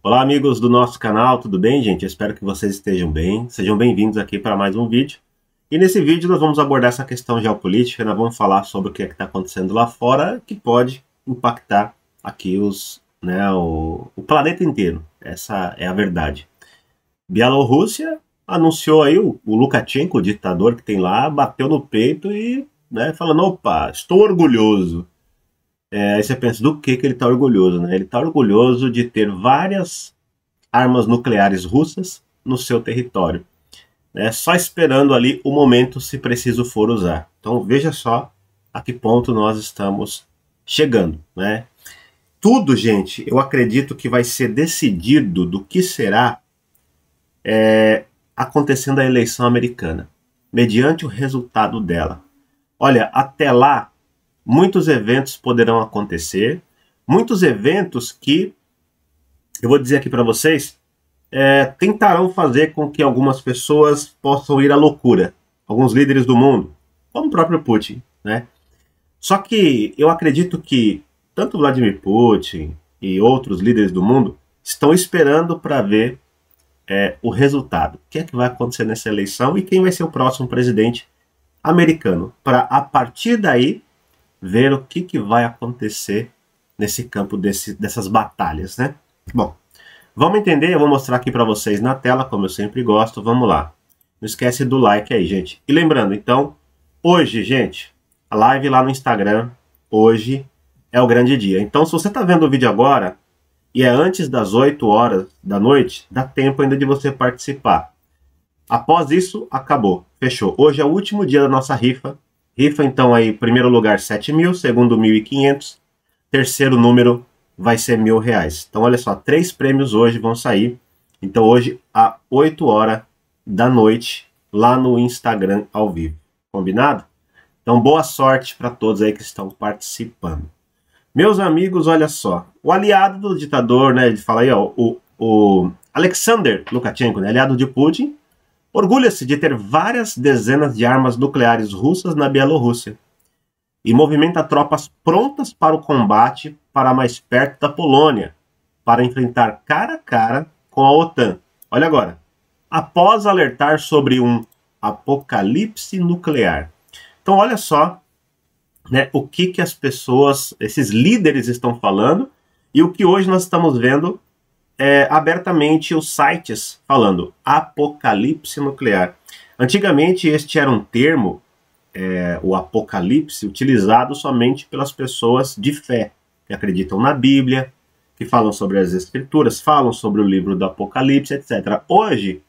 Olá, amigos do nosso canal, tudo bem, gente? Eu espero que vocês estejam bem. Sejam bem-vindos aqui para mais um vídeo. E nesse vídeo nós vamos abordar essa questão geopolítica, nós vamos falar sobre o que é está acontecendo lá fora que pode impactar aqui os, né, o, o planeta inteiro. Essa é a verdade. Bielorrússia anunciou aí o, o Lukashenko, o ditador que tem lá, bateu no peito e né, falando, opa, estou orgulhoso. É, aí você pensa, do que, que ele está orgulhoso? Né? Ele está orgulhoso de ter várias armas nucleares russas no seu território. Né? Só esperando ali o momento, se preciso for usar. Então veja só a que ponto nós estamos chegando. Né? Tudo, gente, eu acredito que vai ser decidido do que será é, acontecendo a eleição americana, mediante o resultado dela. Olha, até lá muitos eventos poderão acontecer, muitos eventos que, eu vou dizer aqui para vocês, é, tentarão fazer com que algumas pessoas possam ir à loucura, alguns líderes do mundo, como o próprio Putin, né? Só que eu acredito que tanto Vladimir Putin e outros líderes do mundo estão esperando para ver é, o resultado. O que é que vai acontecer nessa eleição e quem vai ser o próximo presidente americano. Para a partir daí ver o que, que vai acontecer nesse campo desse, dessas batalhas, né? Bom, vamos entender, eu vou mostrar aqui para vocês na tela, como eu sempre gosto, vamos lá. Não esquece do like aí, gente. E lembrando, então, hoje, gente, a live lá no Instagram, hoje é o grande dia. Então, se você está vendo o vídeo agora e é antes das 8 horas da noite, dá tempo ainda de você participar. Após isso, acabou, fechou. Hoje é o último dia da nossa rifa Rifa então aí, primeiro lugar 7 mil, segundo 1.500, terceiro número vai ser mil reais. Então olha só, três prêmios hoje vão sair. Então hoje a 8 horas da noite lá no Instagram ao vivo. Combinado? Então boa sorte para todos aí que estão participando. Meus amigos, olha só, o aliado do ditador, né, ele fala aí, ó, o, o Alexander Lukashenko, né, aliado de Putin, orgulha-se de ter várias dezenas de armas nucleares russas na Bielorrússia e movimenta tropas prontas para o combate para mais perto da Polônia, para enfrentar cara a cara com a OTAN. Olha agora. Após alertar sobre um apocalipse nuclear. Então, olha só né, o que, que as pessoas, esses líderes estão falando e o que hoje nós estamos vendo é, abertamente os sites falando apocalipse nuclear. Antigamente, este era um termo, é, o apocalipse, utilizado somente pelas pessoas de fé, que acreditam na Bíblia, que falam sobre as Escrituras, falam sobre o livro do Apocalipse, etc. Hoje,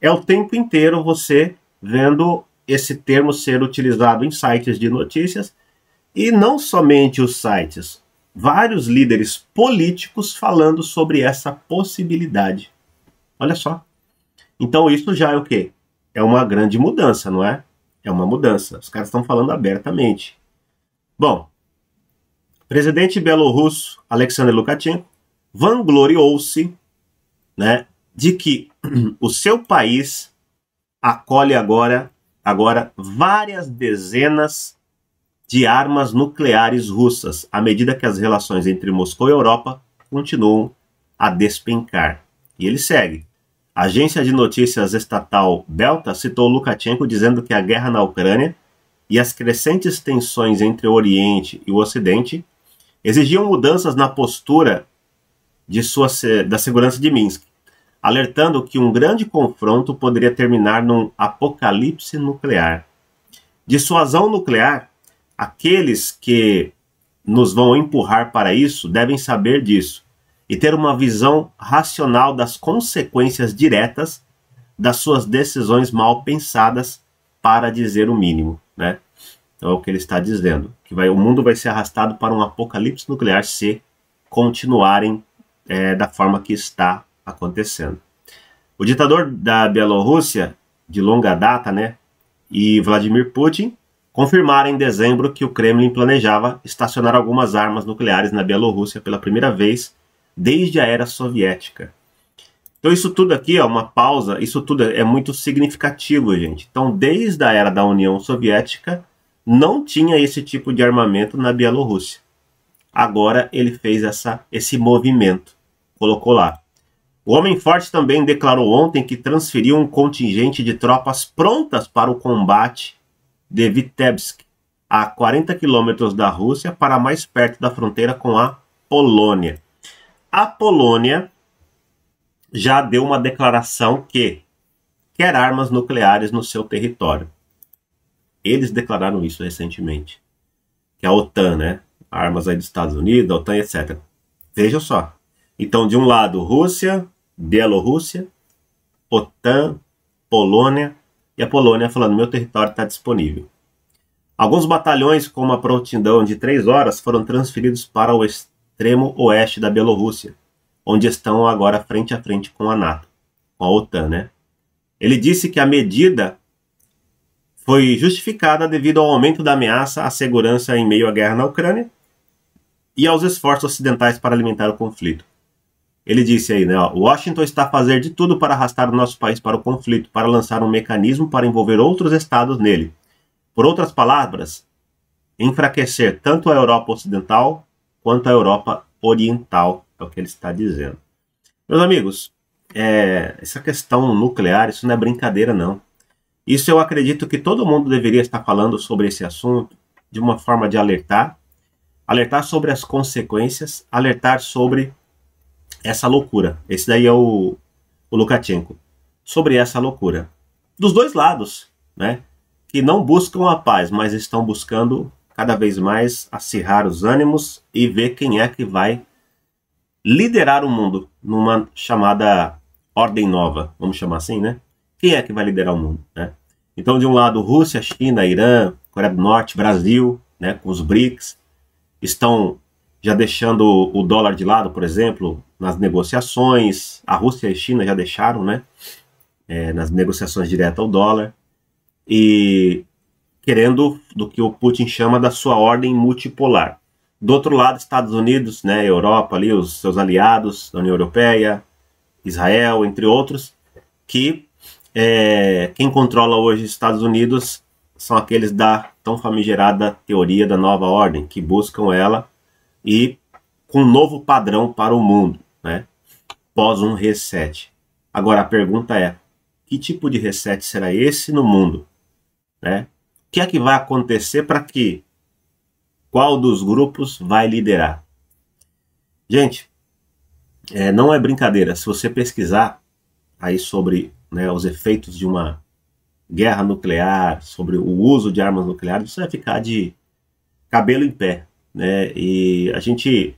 é o tempo inteiro você vendo esse termo ser utilizado em sites de notícias e não somente os sites vários líderes políticos falando sobre essa possibilidade. Olha só. Então isso já é o quê? É uma grande mudança, não é? É uma mudança. Os caras estão falando abertamente. Bom, presidente belorrusso Alexander Lukashenko vangloriou-se né, de que o seu país acolhe agora, agora várias dezenas de armas nucleares russas, à medida que as relações entre Moscou e Europa continuam a despencar. E ele segue. A agência de notícias estatal Belta citou Lukashenko dizendo que a guerra na Ucrânia e as crescentes tensões entre o Oriente e o Ocidente exigiam mudanças na postura de sua, da segurança de Minsk, alertando que um grande confronto poderia terminar num apocalipse nuclear. Dissuasão nuclear aqueles que nos vão empurrar para isso devem saber disso e ter uma visão racional das consequências diretas das suas decisões mal pensadas, para dizer o mínimo, né? Então é o que ele está dizendo, que vai, o mundo vai ser arrastado para um apocalipse nuclear se continuarem é, da forma que está acontecendo. O ditador da Bielorrússia, de longa data, né, e Vladimir Putin, confirmaram em dezembro que o Kremlin planejava estacionar algumas armas nucleares na Bielorrússia pela primeira vez desde a era soviética. Então isso tudo aqui, ó, uma pausa, isso tudo é muito significativo, gente. Então desde a era da União Soviética não tinha esse tipo de armamento na Bielorrússia. Agora ele fez essa, esse movimento, colocou lá. O Homem Forte também declarou ontem que transferiu um contingente de tropas prontas para o combate de Vitebsk, a 40 quilômetros da Rússia, para mais perto da fronteira com a Polônia. A Polônia já deu uma declaração que quer armas nucleares no seu território. Eles declararam isso recentemente. Que a OTAN, né? Armas aí dos Estados Unidos, OTAN, etc. Veja só. Então, de um lado, Rússia, Bielorrússia, OTAN, Polônia, e a Polônia falando: meu território está disponível. Alguns batalhões com uma prontidão de três horas foram transferidos para o extremo oeste da Bielorrússia, onde estão agora frente a frente com a NATO, com a OTAN, né? Ele disse que a medida foi justificada devido ao aumento da ameaça à segurança em meio à guerra na Ucrânia e aos esforços ocidentais para alimentar o conflito. Ele disse aí, né? Ó, Washington está a fazer de tudo para arrastar o nosso país para o conflito, para lançar um mecanismo para envolver outros estados nele. Por outras palavras, enfraquecer tanto a Europa Ocidental quanto a Europa Oriental, é o que ele está dizendo. Meus amigos, é, essa questão nuclear, isso não é brincadeira, não. Isso eu acredito que todo mundo deveria estar falando sobre esse assunto de uma forma de alertar, alertar sobre as consequências, alertar sobre essa loucura. Esse daí é o, o Lukashenko. Sobre essa loucura. Dos dois lados, né? Que não buscam a paz, mas estão buscando cada vez mais acirrar os ânimos e ver quem é que vai liderar o mundo numa chamada ordem nova, vamos chamar assim, né? Quem é que vai liderar o mundo, né? Então, de um lado, Rússia, China, Irã, Coreia do Norte, Brasil, né, com os BRICS, estão já deixando o dólar de lado, por exemplo, nas negociações. A Rússia e a China já deixaram, né? É, nas negociações diretas ao dólar. E querendo do que o Putin chama da sua ordem multipolar. Do outro lado, Estados Unidos, né, Europa ali, os seus aliados, da União Europeia, Israel, entre outros, que é, quem controla hoje os Estados Unidos são aqueles da tão famigerada teoria da nova ordem, que buscam ela e com um novo padrão para o mundo, né? Pós um reset. Agora a pergunta é: que tipo de reset será esse no mundo, né? O que é que vai acontecer para que qual dos grupos vai liderar? Gente, é, não é brincadeira. Se você pesquisar aí sobre né, os efeitos de uma guerra nuclear, sobre o uso de armas nucleares, você vai ficar de cabelo em pé, né? E a gente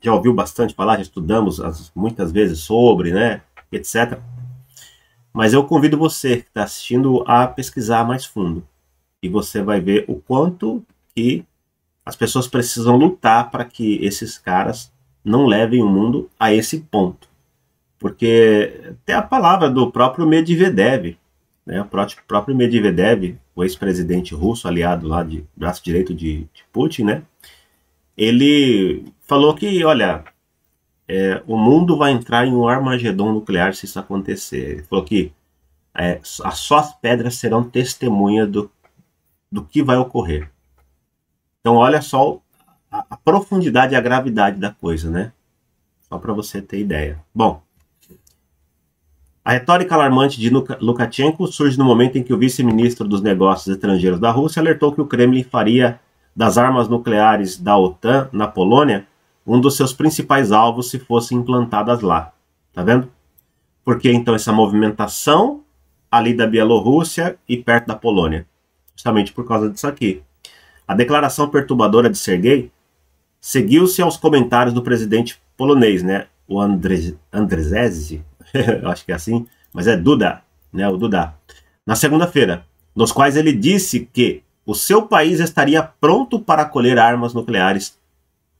já ouviu bastante falar, já estudamos as, muitas vezes sobre, né? Etc. Mas eu convido você que está assistindo a pesquisar mais fundo. E você vai ver o quanto que as pessoas precisam lutar para que esses caras não levem o mundo a esse ponto. Porque até a palavra do próprio Medvedev, né, o próprio Medvedev o ex-presidente russo, aliado lá de braço direito de, de Putin, né? Ele falou que, olha, é, o mundo vai entrar em um armagedon nuclear se isso acontecer. Ele falou que é, só as pedras serão testemunha do, do que vai ocorrer. Então, olha só a, a profundidade e a gravidade da coisa, né? Só para você ter ideia. Bom, a retórica alarmante de Lukashenko surge no momento em que o vice-ministro dos Negócios Estrangeiros da Rússia alertou que o Kremlin faria das armas nucleares da OTAN na Polônia um dos seus principais alvos se fossem implantadas lá. Tá vendo? Porque então essa movimentação ali da Bielorrússia e perto da Polônia? Justamente por causa disso aqui. A declaração perturbadora de Sergei seguiu-se aos comentários do presidente polonês, né? O Andrzej eu acho que é assim, mas é Duda, né, o Duda, na segunda-feira, nos quais ele disse que o seu país estaria pronto para colher armas nucleares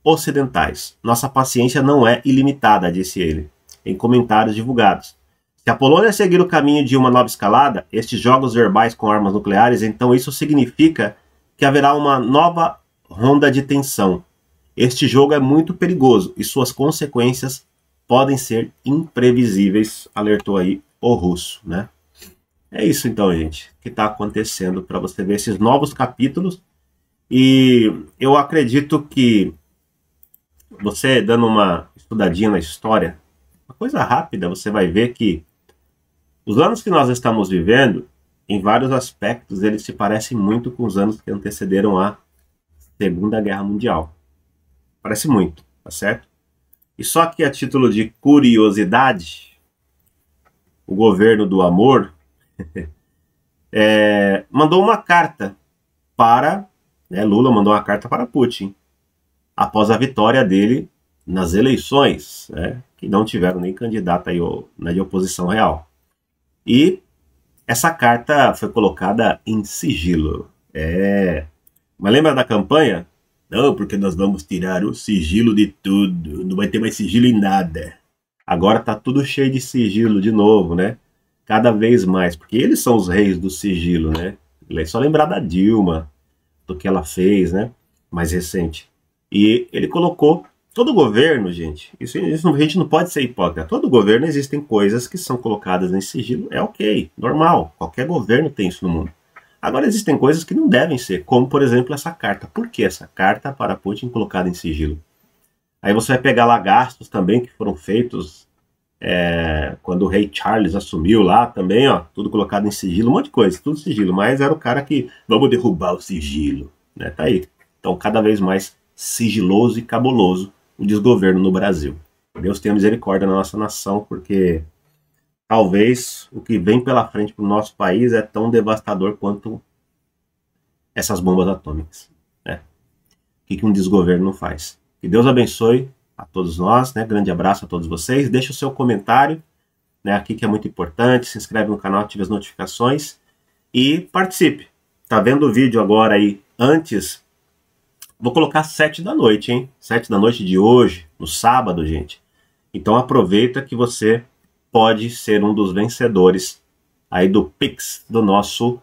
ocidentais. Nossa paciência não é ilimitada, disse ele, em comentários divulgados. Se a Polônia seguir o caminho de uma nova escalada, estes jogos verbais com armas nucleares, então isso significa que haverá uma nova ronda de tensão. Este jogo é muito perigoso e suas consequências podem ser imprevisíveis, alertou aí o russo, né? É isso então, gente, que está acontecendo para você ver esses novos capítulos. E eu acredito que você dando uma estudadinha na história, uma coisa rápida, você vai ver que os anos que nós estamos vivendo, em vários aspectos, eles se parecem muito com os anos que antecederam a Segunda Guerra Mundial. Parece muito, tá certo? E só que a título de curiosidade, o governo do amor é, mandou uma carta para. Né, Lula mandou uma carta para Putin após a vitória dele nas eleições, né, que não tiveram nem candidato aí, né, de oposição real. E essa carta foi colocada em sigilo. É. Mas lembra da campanha? Não, porque nós vamos tirar o sigilo de tudo, não vai ter mais sigilo em nada. Agora tá tudo cheio de sigilo de novo, né? Cada vez mais, porque eles são os reis do sigilo, né? É só lembrar da Dilma, do que ela fez, né? Mais recente. E ele colocou todo governo, gente, isso, isso, a gente não pode ser hipócrita. Todo governo existem coisas que são colocadas em sigilo, é ok, normal. Qualquer governo tem isso no mundo. Agora, existem coisas que não devem ser, como, por exemplo, essa carta. Por que essa carta para Putin colocada em sigilo? Aí você vai pegar lá gastos também que foram feitos é, quando o rei Charles assumiu lá também, ó, tudo colocado em sigilo, um monte de coisa, tudo sigilo, mas era o cara que, vamos derrubar o sigilo, né, tá aí. Então, cada vez mais sigiloso e cabuloso o desgoverno no Brasil. Deus tenha misericórdia na nossa nação, porque talvez o que vem pela frente para o nosso país é tão devastador quanto essas bombas atômicas. Né? O que, que um desgoverno não faz? Que Deus abençoe a todos nós, né? Grande abraço a todos vocês. Deixe o seu comentário, né? Aqui que é muito importante. Se inscreve no canal, ative as notificações e participe. Tá vendo o vídeo agora aí antes? Vou colocar sete da noite, hein? Sete da noite de hoje, no sábado, gente. Então aproveita que você pode ser um dos vencedores aí do Pix do nosso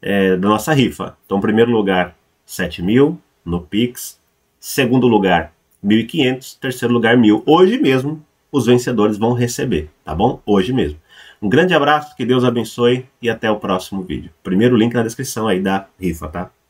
é, da nossa rifa. Então, primeiro lugar, 7 mil no Pix. Segundo lugar, 1.500. Terceiro lugar, 1.000. Hoje mesmo, os vencedores vão receber, tá bom? Hoje mesmo. Um grande abraço, que Deus abençoe e até o próximo vídeo. Primeiro link na descrição aí da rifa, tá?